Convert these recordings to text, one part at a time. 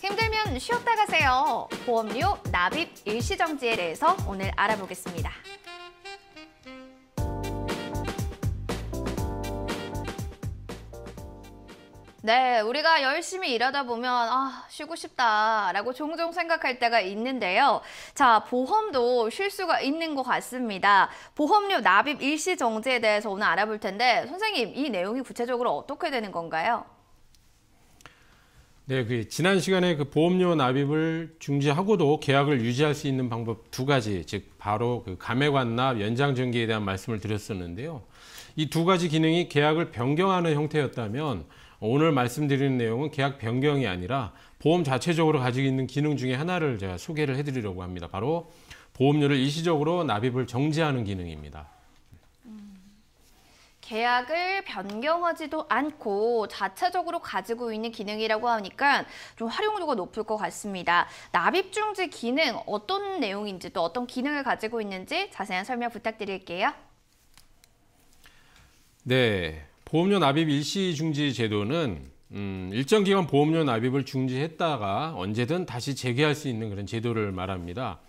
힘들면 쉬었다 가세요. 보험료 납입 일시정지에 대해서 오늘 알아보겠습니다. 네, 우리가 열심히 일하다 보면 아, 쉬고 싶다라고 종종 생각할 때가 있는데요. 자, 보험도 쉴 수가 있는 것 같습니다. 보험료 납입 일시 정지에 대해서 오늘 알아볼 텐데 선생님, 이 내용이 구체적으로 어떻게 되는 건가요? 네, 그 지난 시간에 그 보험료 납입을 중지하고도 계약을 유지할 수 있는 방법 두 가지, 즉 바로 그 감액완납, 연장전기에 대한 말씀을 드렸었는데요. 이 두 가지 기능이 계약을 변경하는 형태였다면 오늘 말씀드리는 내용은 계약 변경이 아니라 보험 자체적으로 가지고 있는 기능 중에 하나를 제가 소개를 해드리려고 합니다. 바로 보험료를 일시적으로 납입을 정지하는 기능입니다. 계약을 변경하지도 않고 자체적으로 가지고 있는 기능이라고 하니까 좀 활용도가 높을 것 같습니다. 납입 중지 기능 어떤 내용인지 또 어떤 기능을 가지고 있는지 자세한 설명 부탁드릴게요. 네, 보험료 납입 일시 중지 제도는 음, 일정 기간 보험료 납입을 중지했다가 언제든 다시 재개할 수 있는 그런 제도를 말합니다.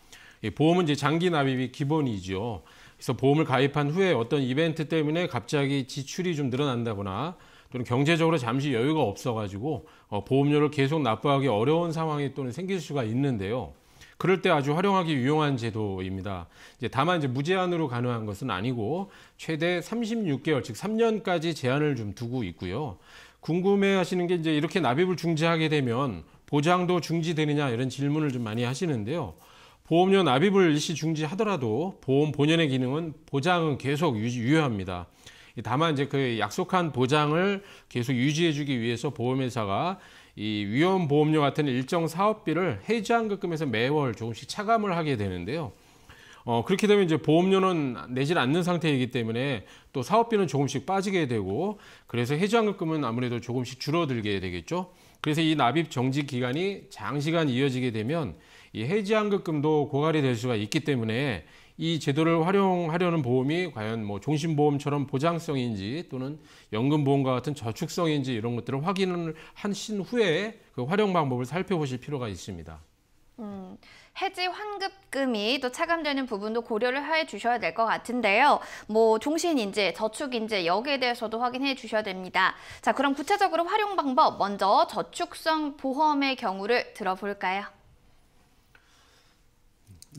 보험은 이제 장기 납입이 기본이죠. 그래서 보험을 가입한 후에 어떤 이벤트 때문에 갑자기 지출이 좀 늘어난다거나 또는 경제적으로 잠시 여유가 없어가지고 어, 보험료를 계속 납부하기 어려운 상황이 또는 생길 수가 있는데요. 그럴 때 아주 활용하기 유용한 제도입니다. 이제 다만 이제 무제한으로 가능한 것은 아니고 최대 36개월 즉 3년까지 제한을 좀 두고 있고요. 궁금해하시는 게 이제 이렇게 납입을 중지하게 되면 보장도 중지되느냐 이런 질문을 좀 많이 하시는데요. 보험료 납입을 일시 중지하더라도 보험 본연의 기능은 보장은 계속 유효합니다. 다만 이제 그 약속한 보장을 계속 유지해주기 위해서 보험회사가 이 위험 보험료 같은 일정 사업비를 해지환급금에서 매월 조금씩 차감을 하게 되는데요. 어, 그렇게 되면 이제 보험료는 내질 않는 상태이기 때문에 또 사업비는 조금씩 빠지게 되고 그래서 해지환급금은 아무래도 조금씩 줄어들게 되겠죠. 그래서 이 납입 정지 기간이 장시간 이어지게 되면 이 해지환급금도 고갈이 될 수가 있기 때문에 이 제도를 활용하려는 보험이 과연 뭐 종신보험처럼 보장성인지 또는 연금보험과 같은 저축성인지 이런 것들을 확인을 하신 후에 그 활용 방법을 살펴보실 필요가 있습니다. 음, 해지 환급금이 또 차감되는 부분도 고려를 해 주셔야 될 것 같은데요. 뭐 종신인지 저축인지 여기에 대해서도 확인해 주셔야 됩니다. 자, 그럼 구체적으로 활용 방법 먼저 저축성 보험의 경우를 들어볼까요?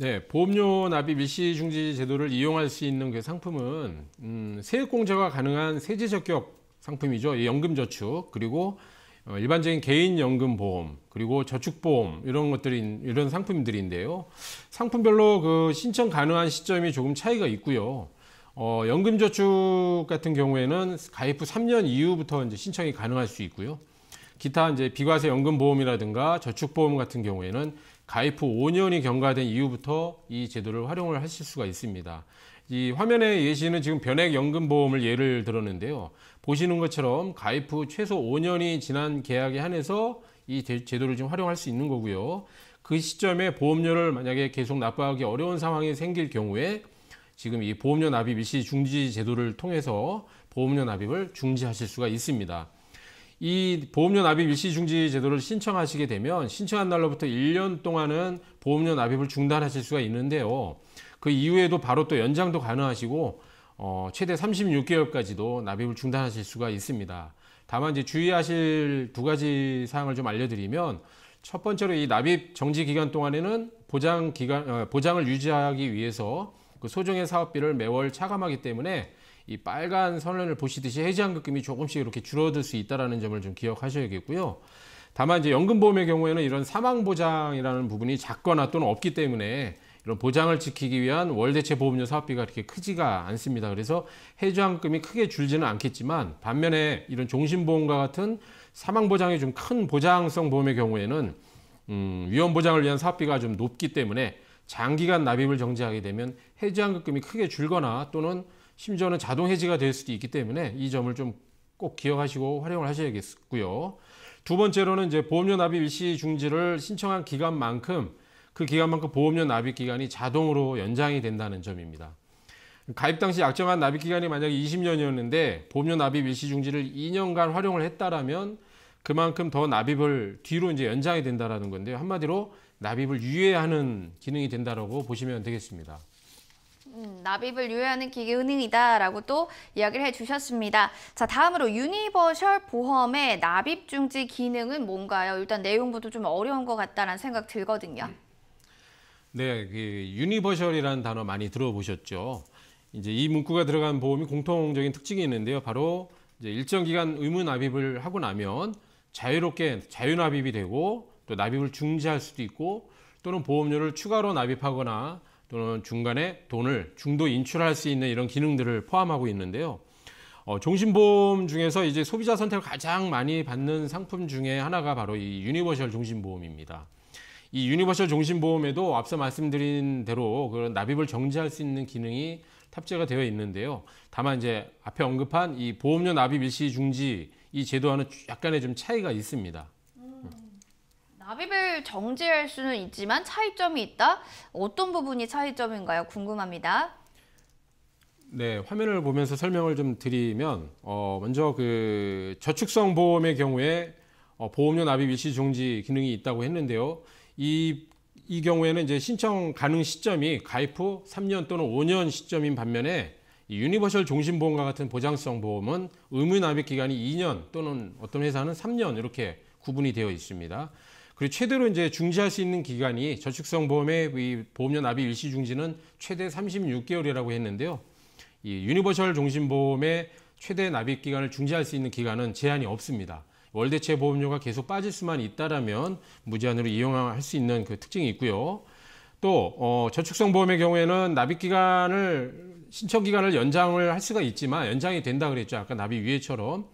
네, 보험료 납입 일시중지 제도를 이용할 수 있는 그 상품은 음, 세액공제가 가능한 세제적격 상품이죠. 연금저축 그리고 어, 일반적인 개인연금보험 그리고 저축보험 이런 것들이 이런 상품들인데요. 상품별로 그 신청 가능한 시점이 조금 차이가 있고요. 어, 연금저축 같은 경우에는 가입 후 3년 이후부터 이제 신청이 가능할 수 있고요. 기타 이제 비과세 연금 보험이라든가 저축 보험 같은 경우에는 가입 후 5년이 경과된 이후부터 이 제도를 활용을 하실 수가 있습니다. 이 화면의 예시는 지금 변액연금보험을 예를 들었는데요. 보시는 것처럼 가입 후 최소 5년이 지난 계약에 한해서 이 제도를 지금 활용할 수 있는 거고요. 그 시점에 보험료를 만약에 계속 납부하기 어려운 상황이 생길 경우에 지금 이 보험료 납입 일시 중지 제도를 통해서 보험료 납입을 중지하실 수가 있습니다. 이 보험료 납입 일시 중지 제도를 신청하시게 되면 신청한 날로부터 1년 동안은 보험료 납입을 중단하실 수가 있는데요. 그 이후에도 바로 또 연장도 가능하시고 어, 최대 36개월까지도 납입을 중단하실 수가 있습니다. 다만 이제 주의하실 두 가지 사항을 좀 알려드리면 첫 번째로 이 납입 정지 기간 동안에는 보장 기간 어, 보장을 유지하기 위해서 그 소정의 사업비를 매월 차감하기 때문에 이 빨간 선을 보시듯이 해지환급금이 조금씩 이렇게 줄어들 수 있다는 점을 좀 기억하셔야겠고요. 다만 이제 연금보험의 경우에는 이런 사망보장이라는 부분이 작거나 또는 없기 때문에 이런 보장을 지키기 위한 월대체 보험료 사업비가 그렇게 크지가 않습니다. 그래서 해지환급금이 크게 줄지는 않겠지만 반면에 이런 종신보험과 같은 사망보장이 좀 큰 보장성 보험의 경우에는 음, 위험보장을 위한 사업비가 좀 높기 때문에 장기간 납입을 정지하게 되면 해지환급금이 크게 줄거나 또는 심지어는 자동 해지가 될 수도 있기 때문에 이 점을 좀 꼭 기억하시고 활용을 하셔야겠고요. 두 번째로는 이제 보험료 납입 일시 중지를 신청한 기간만큼 그 기간만큼 보험료 납입 기간이 자동으로 연장이 된다는 점입니다. 가입 당시 약정한 납입 기간이 만약에 20년이었는데 보험료 납입 일시 중지를 2년간 활용을 했다라면 그만큼 더 납입을 뒤로 이제 연장이 된다라는 건데요. 한마디로 납입을 유예하는 기능이 된다라고 보시면 되겠습니다. 음, 납입을 유예하는 기계은행이다라고또 이야기를 해주셨습니다. 자 다음으로 유니버셜 보험의 납입 중지 기능은 뭔가요? 일단 내용부터 좀 어려운 것 같다라는 생각 들거든요. 음. 네, 그 유니버셜이라는 단어 많이 들어보셨죠. 이제 이 문구가 들어간 보험이 공통적인 특징이 있는데요. 바로 이제 일정 기간 의무 납입을 하고 나면 자유롭게 자유 납입이 되고 또 납입을 중지할 수도 있고 또는 보험료를 추가로 납입하거나 또는 중간에 돈을 중도 인출할 수 있는 이런 기능들을 포함하고 있는데요. 어, 종신보험 중에서 이제 소비자 선택을 가장 많이 받는 상품 중에 하나가 바로 이 유니버셜 종신보험입니다. 이 유니버셜 종신보험에도 앞서 말씀드린 대로 그런 납입을 정지할 수 있는 기능이 탑재가 되어 있는데요. 다만 이제 앞에 언급한 이 보험료 납입 일시 중지 이 제도와는 약간의 좀 차이가 있습니다. 납입을 정지할 수는 있지만 차이점이 있다? 어떤 부분이 차이점인가요? 궁금합니다. 네, 화면을 보면서 설명을 좀 드리면 어, 먼저 그 저축성 보험의 경우에 어, 보험료 납입 일시 종지 기능이 있다고 했는데요. 이, 이 경우에는 이제 신청 가능 시점이 가입 후 3년 또는 5년 시점인 반면에 이 유니버셜 종신보험과 같은 보장성 보험은 의무 납입 기간이 2년 또는 어떤 회사는 3년 이렇게 구분이 되어 있습니다. 그리고 최대로 이제 중지할 수 있는 기간이 저축성 보험의 이 보험료 납입 일시 중지는 최대 36개월이라고 했는데요. 이 유니버셜 종신보험의 최대 납입 기간을 중지할 수 있는 기간은 제한이 없습니다. 월대체 보험료가 계속 빠질 수만 있다라면 무제한으로 이용할 수 있는 그 특징이 있고요. 또 어, 저축성 보험의 경우에는 납입 기간을 신청 기간을 연장을 할 수가 있지만 연장이 된다 그랬죠. 아까 납입 위해처럼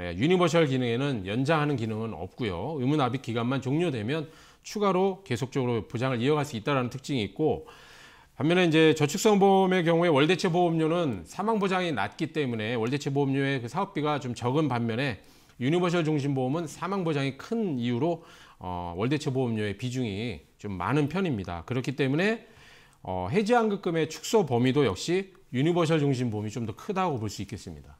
예, 유니버셜 기능에는 연장하는 기능은 없고요. 의무 납입 기간만 종료되면 추가로 계속적으로 보장을 이어갈 수 있다는 특징이 있고 반면에 이제 저축성 보험의 경우에 월대체 보험료는 사망 보장이 낮기 때문에 월대체 보험료의 그 사업비가 좀 적은 반면에 유니버셜 중심 보험은 사망 보장이 큰 이유로 어, 월대체 보험료의 비중이 좀 많은 편입니다. 그렇기 때문에 어, 해지환급금의 축소 범위도 역시 유니버셜 중심 보험이 좀 더 크다고 볼 수 있겠습니다.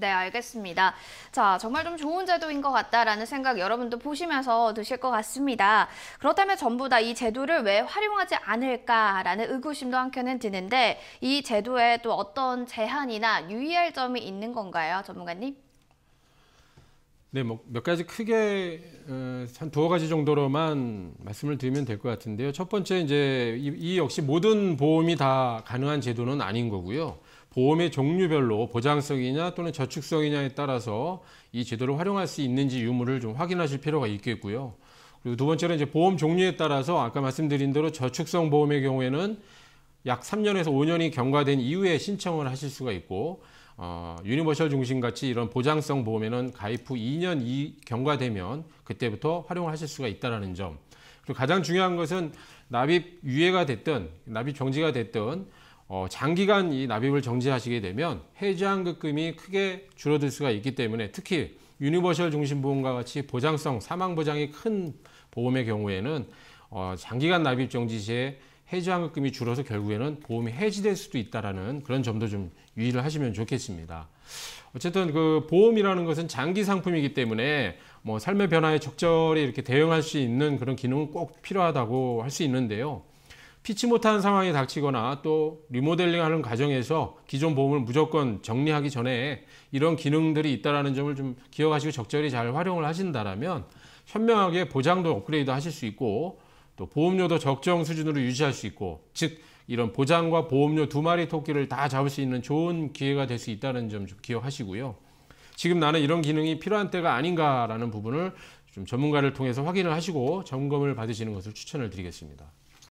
네, 알겠습니다. 자, 정말 좀 좋은 제도인 것 같다라는 생각 여러분도 보시면서 드실 것 같습니다. 그렇다면 전부 다 이 제도를 왜 활용하지 않을까라는 의구심도 한켠은 드는데 이 제도에 또 어떤 제한이나 유의할 점이 있는 건가요, 전문가님? 네, 뭐 몇 가지 크게 어, 한 두어 가지 정도로만 말씀을 드리면 될 것 같은데요. 첫 번째 이제 이, 이 역시 모든 보험이 다 가능한 제도는 아닌 거고요. 보험의 종류별로 보장성이냐 또는 저축성이냐에 따라서 이 제도를 활용할 수 있는지 유무를 좀 확인하실 필요가 있겠고요. 그리고 두 번째로 이제 보험 종류에 따라서 아까 말씀드린 대로 저축성 보험의 경우에는 약 3년에서 5년이 경과된 이후에 신청을 하실 수가 있고 어, 유니버셜 중심같이 이런 보장성 보험에는 가입 후 2년 이 경과되면 그때부터 활용하실 수가 있다는 점 그리고 가장 중요한 것은 납입 유예가 됐든 납입 정지가 됐든 어, 장기간 이 납입을 정지하시게 되면 해지환급금이 크게 줄어들 수가 있기 때문에 특히 유니버셜 중심보험과 같이 보장성, 사망보장이 큰 보험의 경우에는 어, 장기간 납입 정지 시에 해지환급금이 줄어서 결국에는 보험이 해지될 수도 있다라는 그런 점도 좀 유의를 하시면 좋겠습니다. 어쨌든 그 보험이라는 것은 장기 상품이기 때문에 뭐 삶의 변화에 적절히 이렇게 대응할 수 있는 그런 기능은 꼭 필요하다고 할 수 있는데요. 피치 못하는 상황에 닥치거나 또 리모델링하는 과정에서 기존 보험을 무조건 정리하기 전에 이런 기능들이 있다라는 점을 좀 기억하시고 적절히 잘 활용을 하신다라면 현명하게 보장도 업그레이드 하실 수 있고 또 보험료도 적정 수준으로 유지할 수 있고 즉 이런 보장과 보험료 두 마리 토끼를 다 잡을 수 있는 좋은 기회가 될 수 있다는 점 좀 기억하시고요. 지금 나는 이런 기능이 필요한 때가 아닌가라는 부분을 좀 전문가를 통해서 확인을 하시고 점검을 받으시는 것을 추천을 드리겠습니다.